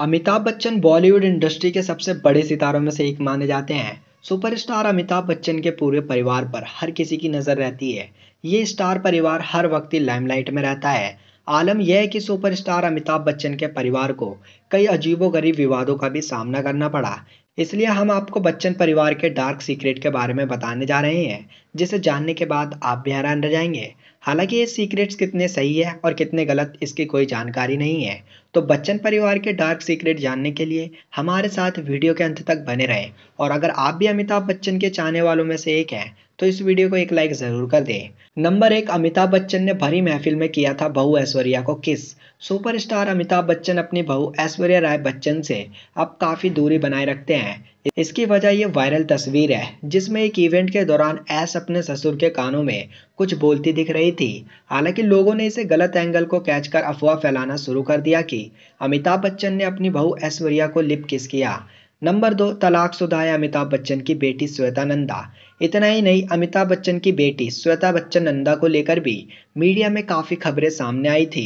Amitabh Bachchan Bollywood industry के सबसे बड़े सितारों में से एक माने जाते हैं सुपरस्टार अमिताभ बच्चन के पूरे परिवार पर हर किसी की नज़र रहती है ये स्टार परिवार हर वक्त ही लाइमलाइट में रहता है आलम यह है कि सुपरस्टार अमिताभ बच्चन के परिवार को कई अजीबोगरीब विवादों का भी सामना करना पड़ा इसलिए हम आपको बच्चन परिवार के डार्क सीक्रेट के बारे में बताने जा रहे हैं जिसे जानने के बाद आप भी हैरान रह जाएंगे हालांकि ये सीक्रेट्स कितने सही है और कितने गलत इसकी कोई जानकारी नहीं है तो बच्चन परिवार के डार्क सीक्रेट जानने के लिए हमारे साथ वीडियो के अंत तक बने रहें और अगर आप भी अमिताभ बच्चन के चाहने वालों में से एक हैं तो इस वीडियो को एक लाइक जरूर कर दें नंबर एक अमिताभ बच्चन ने भरी महफिल में किया था बहू ऐश्वर्या को किस सुपरस्टार अमिताभ बच्चन अपनी बहू ऐश्वर्या राय बच्चन से अब काफ़ी दूरी बनाए रखते हैं इसकी वजह ये वायरल तस्वीर है जिसमें एक इवेंट के दौरान ऐस अपने ससुर के कानों में कुछ बोलती दिख रही थी हालांकि लोगों ने इसे गलत एंगल को कैच कर अफवाह फैलाना शुरू कर दिया कि अमिताभ बच्चन ने अपनी बहू ऐश्वर्या को लिप किस किया नंबर दो तलाकशुदा है अमिताभ बच्चन की बेटी श्वेता नंदा इतना ही नहीं अमिताभ बच्चन की बेटी श्वेता बच्चन नंदा को लेकर भी मीडिया में काफ़ी खबरें सामने आई थी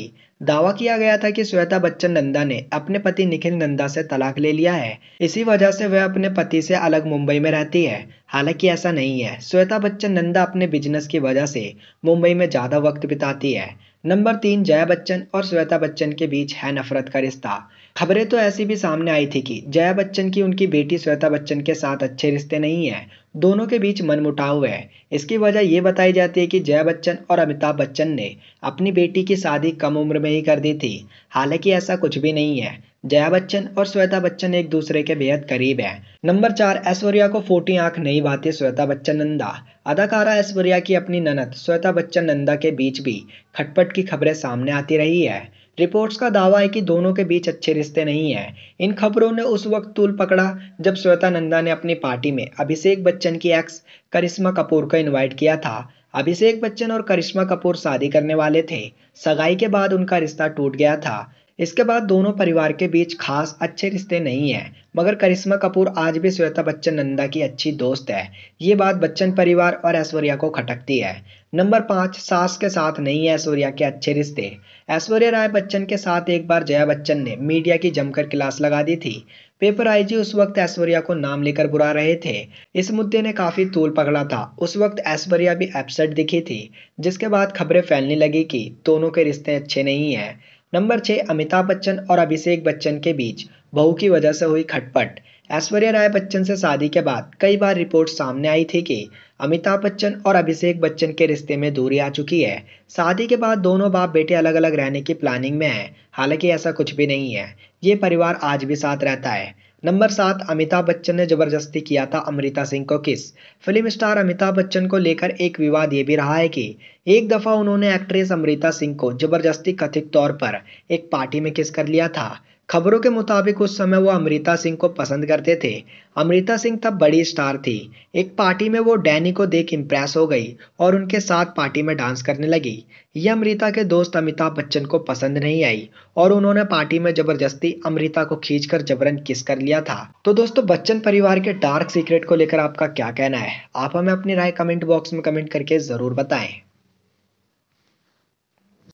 दावा किया गया था कि श्वेता बच्चन नंदा ने अपने पति निखिल नंदा से तलाक ले लिया है इसी वजह से वह अपने पति से अलग मुंबई में रहती है हालांकि ऐसा नहीं है श्वेता बच्चन नंदा अपने बिजनेस की वजह से मुंबई में ज़्यादा वक्त बिताती है नंबर तीन जया बच्चन और श्वेता बच्चन के बीच है नफरत का रिश्ता खबरें तो ऐसी भी सामने आई थी कि जया बच्चन की उनकी बेटी श्वेता बच्चन के साथ अच्छे रिश्ते नहीं हैं दोनों के बीच मनमुटाव है इसकी वजह ये बताई जाती है कि जया बच्चन और अमिताभ बच्चन ने अपनी बेटी की शादी कम उम्र में ही कर दी थी हालांकि ऐसा कुछ भी नहीं है जया बच्चन और श्वेता बच्चन एक दूसरे के बेहद करीब हैं नंबर चार ऐश्वर्या को फोटी आंख नहीं भाती श्वेता बच्चन नंदा अदाकारा ऐश्वर्या की अपनी ननद श्वेता बच्चन नंदा के बीच भी खटपट की खबरें सामने आती रही है रिपोर्ट्स का दावा है कि दोनों के बीच अच्छे रिश्ते नहीं हैं इन खबरों ने उस वक्त तूल पकड़ा जब श्वेता नंदा ने अपनी पार्टी में अभिषेक बच्चन की एक्स करिश्मा कपूर को इनवाइट किया था अभिषेक बच्चन और करिश्मा कपूर शादी करने वाले थे सगाई के बाद उनका रिश्ता टूट गया था इसके बाद दोनों परिवार के बीच खास अच्छे रिश्ते नहीं हैं मगर करिश्मा कपूर आज भी श्वेता बच्चन नंदा की अच्छी दोस्त है ये बात बच्चन परिवार और ऐश्वर्या को खटकती है नंबर पाँच सास के साथ नहीं है ऐश्वर्या के अच्छे रिश्ते ऐश्वर्या राय बच्चन के साथ एक बार जया बच्चन ने मीडिया की जमकर क्लास लगा दी थी पेपर आईजी उस वक्त ऐश्वर्या को नाम लेकर बुरा रहे थे इस मुद्दे ने काफ़ी तूल पकड़ा था उस वक्त ऐश्वर्या भी एबसेट दिखी थी जिसके बाद खबरें फैलने लगी कि दोनों के रिश्ते अच्छे नहीं हैं नंबर छः अमिताभ बच्चन और अभिषेक बच्चन के बीच बहू की वजह से हुई खटपट ऐश्वर्या राय बच्चन से शादी के बाद कई बार रिपोर्ट सामने आई थी कि अमिताभ बच्चन और अभिषेक बच्चन के रिश्ते में दूरी आ चुकी है शादी के बाद दोनों बाप बेटे अलग अलग रहने की प्लानिंग में हैं हालांकि ऐसा कुछ भी नहीं है ये परिवार आज भी साथ रहता है नंबर सात अमिताभ बच्चन ने जबरदस्ती किया था अमृता सिंह को किस फिल्म स्टार अमिताभ बच्चन को लेकर एक विवाद ये भी रहा है कि एक दफा उन्होंने एक्ट्रेस अमृता सिंह को जबरदस्ती कथित तौर पर एक पार्टी में किस कर लिया था खबरों के मुताबिक उस समय वो अमृता सिंह को पसंद करते थे अमृता सिंह तब बड़ी स्टार थी एक पार्टी में वो डैनी को देख इम्प्रेस हो गई और उनके साथ पार्टी में डांस करने लगी ये अमृता के दोस्त अमिताभ बच्चन को पसंद नहीं आई और उन्होंने पार्टी में जबरदस्ती अमृता को कर जबरन किस कर लिया था तो दोस्तों बच्चन परिवार के डार्क सीक्रेट को लेकर आपका क्या कहना है आप हमें अपनी राय कमेंट बॉक्स में कमेंट करके जरूर बताएं